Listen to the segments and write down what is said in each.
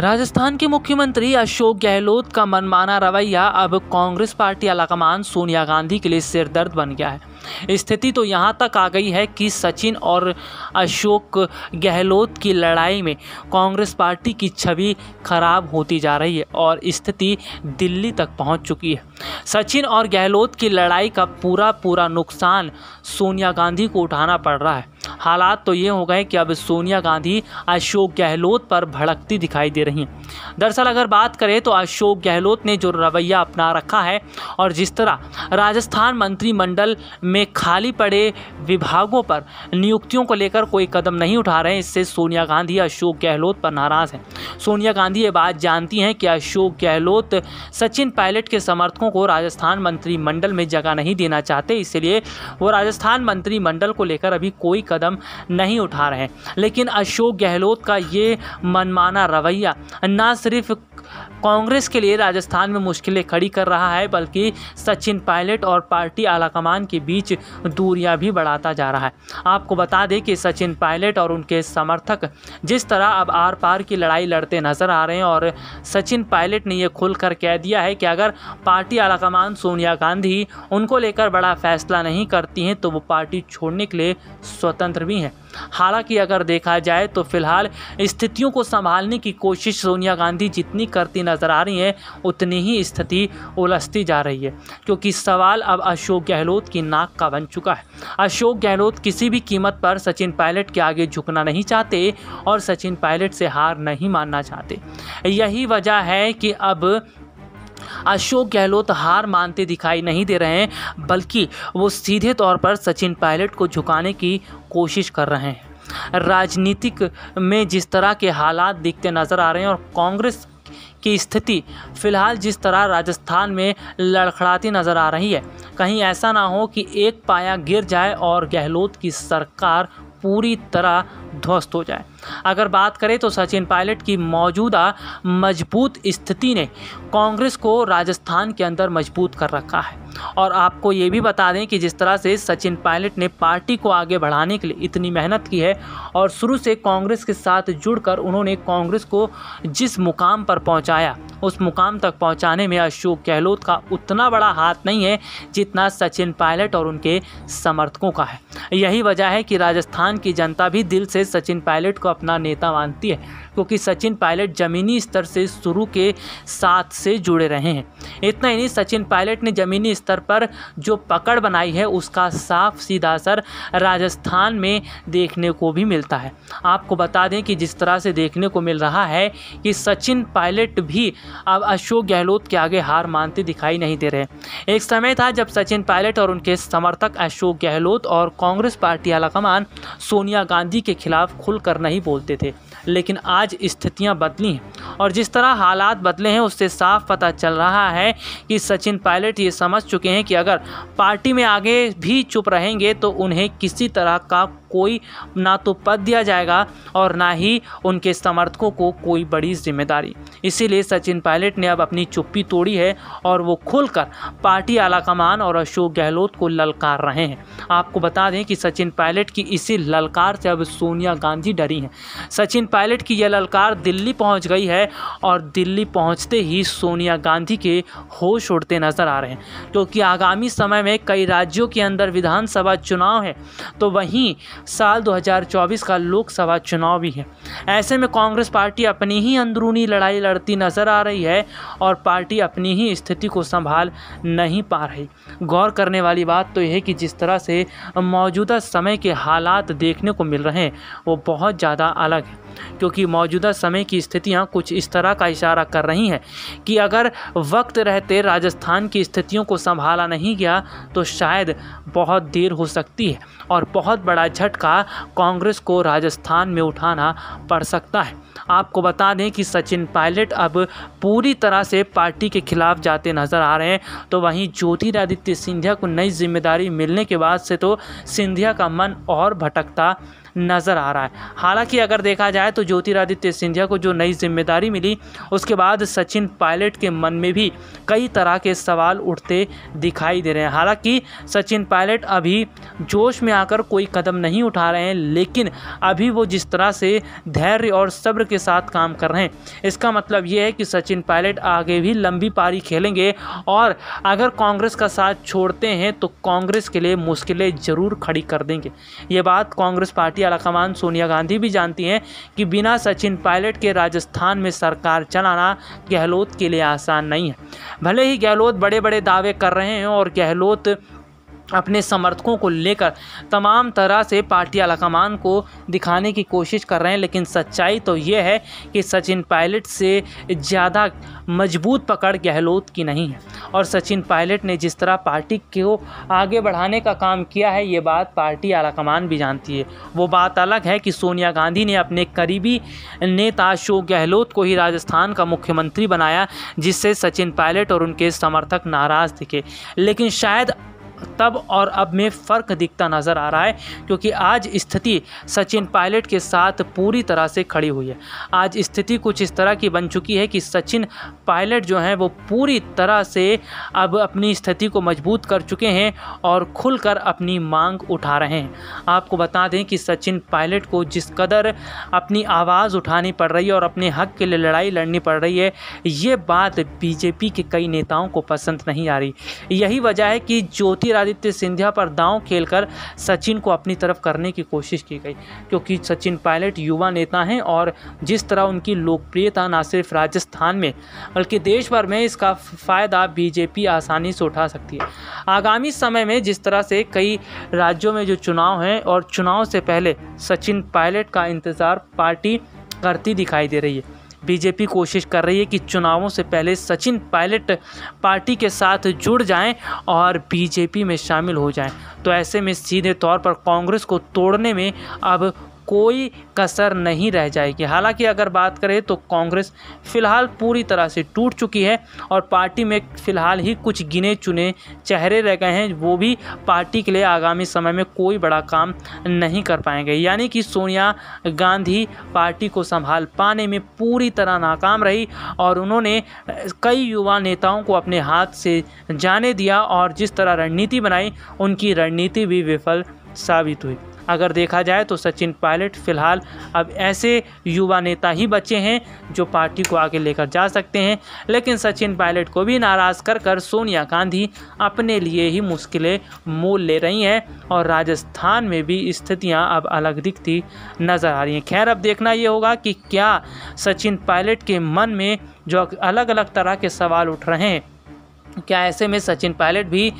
राजस्थान के मुख्यमंत्री अशोक गहलोत का मनमाना रवैया अब कांग्रेस पार्टी आलाकमान सोनिया गांधी के लिए सिरदर्द बन गया है स्थिति तो यहाँ तक आ गई है कि सचिन और अशोक गहलोत की लड़ाई में कांग्रेस पार्टी की छवि खराब होती जा रही है और स्थिति दिल्ली तक पहुँच चुकी है सचिन और गहलोत की लड़ाई का पूरा पूरा नुकसान सोनिया गांधी को उठाना पड़ रहा है हालात तो ये हो गए कि अब सोनिया गांधी अशोक गहलोत पर भड़कती दिखाई दे रही हैं दरअसल अगर बात करें तो अशोक गहलोत ने जो रवैया अपना रखा है और जिस तरह राजस्थान मंत्रिमंडल में में खाली पड़े विभागों पर नियुक्तियों को लेकर कोई कदम नहीं उठा रहे हैं इससे सोनिया गांधी अशोक गहलोत पर नाराज़ हैं सोनिया गांधी ये बात जानती हैं कि अशोक गहलोत सचिन पायलट के समर्थकों को राजस्थान मंत्रिमंडल में जगह नहीं देना चाहते इसलिए वो राजस्थान मंत्रिमंडल को लेकर अभी कोई कदम नहीं उठा रहे हैं लेकिन अशोक गहलोत का ये मनमाना रवैया न सिर्फ कांग्रेस के लिए राजस्थान में मुश्किलें खड़ी कर रहा है बल्कि सचिन पायलट और पार्टी आलाकमान के बीच दूरियां भी बढ़ाता जा रहा है आपको बता दें कि सचिन पायलट और उनके समर्थक जिस तरह अब आर पार की लड़ाई लड़ते नजर आ रहे हैं और सचिन पायलट ने यह खुलकर कह दिया है कि अगर पार्टी आलाकमान सोनिया गांधी उनको लेकर बड़ा फैसला नहीं करती हैं तो वो पार्टी छोड़ने के लिए स्वतंत्र भी हैं हालांकि अगर देखा जाए तो फिलहाल स्थितियों को संभालने की कोशिश सोनिया गांधी जितनी कर करती नज़र आ रही हैं उतनी ही स्थिति उलझती जा रही है क्योंकि सवाल अब अशोक गहलोत की नाक का बन चुका है अशोक गहलोत किसी भी कीमत पर सचिन पायलट के आगे झुकना नहीं चाहते और सचिन पायलट से हार नहीं मानना चाहते यही वजह है कि अब अशोक गहलोत हार मानते दिखाई नहीं दे रहे हैं बल्कि वो सीधे तौर पर सचिन पायलट को झुकाने की कोशिश कर रहे हैं राजनीतिक में जिस तरह के हालात दिखते नज़र आ रहे हैं और कांग्रेस की स्थिति फिलहाल जिस तरह राजस्थान में लड़खड़ाती नज़र आ रही है कहीं ऐसा ना हो कि एक पाया गिर जाए और गहलोत की सरकार पूरी तरह ध्वस्त हो जाए अगर बात करें तो सचिन पायलट की मौजूदा मजबूत स्थिति ने कांग्रेस को राजस्थान के अंदर मजबूत कर रखा है और आपको ये भी बता दें कि जिस तरह से सचिन पायलट ने पार्टी को आगे बढ़ाने के लिए इतनी मेहनत की है और शुरू से कांग्रेस के साथ जुड़कर उन्होंने कांग्रेस को जिस मुकाम पर पहुंचाया उस मुकाम तक पहुंचाने में अशोक गहलोत का उतना बड़ा हाथ नहीं है जितना सचिन पायलट और उनके समर्थकों का है यही वजह है कि राजस्थान की जनता भी दिल से सचिन पायलट को अपना नेता मानती है क्योंकि सचिन पायलट ज़मीनी स्तर से शुरू के साथ से जुड़े रहे हैं इतना ही नहीं सचिन पायलट ने ज़मीनी स्तर पर जो पकड़ बनाई है उसका साफ सीधा असर राजस्थान में देखने को भी मिलता है आपको बता दें कि जिस तरह से देखने को मिल रहा है कि सचिन पायलट भी अब अशोक गहलोत के आगे हार मानते दिखाई नहीं दे रहे एक समय था जब सचिन पायलट और उनके समर्थक अशोक गहलोत और कांग्रेस पार्टी आलाकमान सोनिया गांधी के खिलाफ खिलाफ खुल कर नहीं बोलते थे लेकिन आज स्थितियां बदली हैं और जिस तरह हालात बदले हैं उससे साफ पता चल रहा है कि सचिन पायलट ये समझ चुके हैं कि अगर पार्टी में आगे भी चुप रहेंगे तो उन्हें किसी तरह का कोई ना तो पद दिया जाएगा और ना ही उनके समर्थकों को कोई बड़ी जिम्मेदारी इसीलिए सचिन पायलट ने अब अपनी चुप्पी तोड़ी है और वो खुलकर पार्टी आलाकमान और अशोक गहलोत को ललकार रहे हैं आपको बता दें कि सचिन पायलट की इसी ललकार से अब सोनिया गांधी डरी हैं सचिन पायलट की यह ललकार दिल्ली पहुंच गई है और दिल्ली पहुंचते ही सोनिया गांधी के होश उड़ते नजर आ रहे हैं क्योंकि आगामी समय में कई राज्यों के अंदर विधानसभा चुनाव है तो वहीं साल 2024 का लोकसभा चुनाव भी है ऐसे में कांग्रेस पार्टी अपनी ही अंदरूनी लड़ाई लड़ती नजर आ रही है और पार्टी अपनी ही स्थिति को संभाल नहीं पा रही गौर करने वाली बात तो यह है कि जिस तरह से मौजूदा समय के हालात देखने को मिल रहे हैं वो बहुत ज़्यादा अलग है क्योंकि मौजूदा समय की स्थितियां कुछ इस तरह का इशारा कर रही हैं कि अगर वक्त रहते राजस्थान की स्थितियों को संभाला नहीं गया तो शायद बहुत देर हो सकती है और बहुत बड़ा झटका कांग्रेस को राजस्थान में उठाना पड़ सकता है आपको बता दें कि सचिन पायलट अब पूरी तरह से पार्टी के खिलाफ जाते नजर आ रहे हैं तो वहीं ज्योतिरादित्य सिंधिया को नई जिम्मेदारी मिलने के बाद से तो सिंधिया का मन और भटकता नज़र आ रहा है हालांकि अगर देखा जाए तो ज्योतिरादित्य सिंधिया को जो नई जिम्मेदारी मिली उसके बाद सचिन पायलट के मन में भी कई तरह के सवाल उठते दिखाई दे रहे हैं हालांकि सचिन पायलट अभी जोश में आकर कोई कदम नहीं उठा रहे हैं लेकिन अभी वो जिस तरह से धैर्य और सब्र के साथ काम कर रहे हैं इसका मतलब ये है कि सचिन पायलट आगे भी लंबी पारी खेलेंगे और अगर कांग्रेस का साथ छोड़ते हैं तो कांग्रेस के लिए मुश्किलें ज़रूर खड़ी कर देंगे ये बात कांग्रेस पार्टी कमान सोनिया गांधी भी जानती हैं कि बिना सचिन पायलट के राजस्थान में सरकार चलाना गहलोत के लिए आसान नहीं है भले ही गहलोत बड़े बड़े दावे कर रहे हैं और गहलोत अपने समर्थकों को लेकर तमाम तरह से पार्टी आलाकमान को दिखाने की कोशिश कर रहे हैं लेकिन सच्चाई तो ये है कि सचिन पायलट से ज़्यादा मजबूत पकड़ गहलोत की नहीं है और सचिन पायलट ने जिस तरह पार्टी को आगे बढ़ाने का काम किया है ये बात पार्टी आलाकमान भी जानती है वो बात अलग है कि सोनिया गांधी ने अपने करीबी नेता अशोक गहलोत को ही राजस्थान का मुख्यमंत्री बनाया जिससे सचिन पायलट और उनके समर्थक नाराज़ दिखे लेकिन शायद तब और अब में फ़र्क दिखता नज़र आ रहा है क्योंकि आज स्थिति सचिन पायलट के साथ पूरी तरह से खड़ी हुई है आज स्थिति कुछ इस तरह की बन चुकी है कि सचिन पायलट जो हैं वो पूरी तरह से अब अपनी स्थिति को मजबूत कर चुके हैं और खुलकर अपनी मांग उठा रहे हैं आपको बता दें कि सचिन पायलट को जिस कदर अपनी आवाज़ उठानी पड़ रही है और अपने हक के लिए लड़ाई लड़नी पड़ रही है ये बात बीजेपी के कई नेताओं को पसंद नहीं आ रही यही वजह है कि ज्योति ज्योतिरादित्य सिंधिया पर दांव खेलकर सचिन को अपनी तरफ करने की कोशिश की गई क्योंकि सचिन पायलट युवा नेता हैं और जिस तरह उनकी लोकप्रियता न सिर्फ राजस्थान में बल्कि देश भर में इसका फ़ायदा बीजेपी आसानी से उठा सकती है आगामी समय में जिस तरह से कई राज्यों में जो चुनाव हैं और चुनाव से पहले सचिन पायलट का इंतज़ार पार्टी करती दिखाई दे रही है बीजेपी कोशिश कर रही है कि चुनावों से पहले सचिन पायलट पार्टी के साथ जुड़ जाएं और बीजेपी में शामिल हो जाएं तो ऐसे में सीधे तौर पर कांग्रेस को तोड़ने में अब कोई कसर नहीं रह जाएगी हालांकि अगर बात करें तो कांग्रेस फिलहाल पूरी तरह से टूट चुकी है और पार्टी में फिलहाल ही कुछ गिने चुने चेहरे रह गए हैं वो भी पार्टी के लिए आगामी समय में कोई बड़ा काम नहीं कर पाएंगे यानी कि सोनिया गांधी पार्टी को संभाल पाने में पूरी तरह नाकाम रही और उन्होंने कई युवा नेताओं को अपने हाथ से जाने दिया और जिस तरह रणनीति बनाई उनकी रणनीति भी विफल साबित हुई अगर देखा जाए तो सचिन पायलट फिलहाल अब ऐसे युवा नेता ही बचे हैं जो पार्टी को आगे लेकर जा सकते हैं लेकिन सचिन पायलट को भी नाराज़ कर कर सोनिया गांधी अपने लिए ही मुश्किलें मोल ले रही हैं और राजस्थान में भी स्थितियां अब अलग दिखती नज़र आ रही हैं खैर अब देखना ये होगा कि क्या सचिन पायलट के मन में जो अलग अलग तरह के सवाल उठ रहे हैं क्या ऐसे में सचिन पायलट भी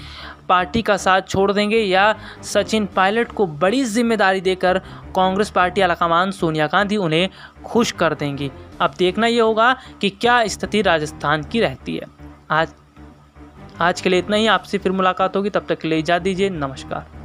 पार्टी का साथ छोड़ देंगे या सचिन पायलट को बड़ी जिम्मेदारी देकर कांग्रेस पार्टी आलाकमान सोनिया गांधी उन्हें खुश कर देंगी अब देखना ये होगा कि क्या स्थिति राजस्थान की रहती है आज आज के लिए इतना ही आपसे फिर मुलाकात होगी तब तक के लिए इजाज़ दीजिए नमस्कार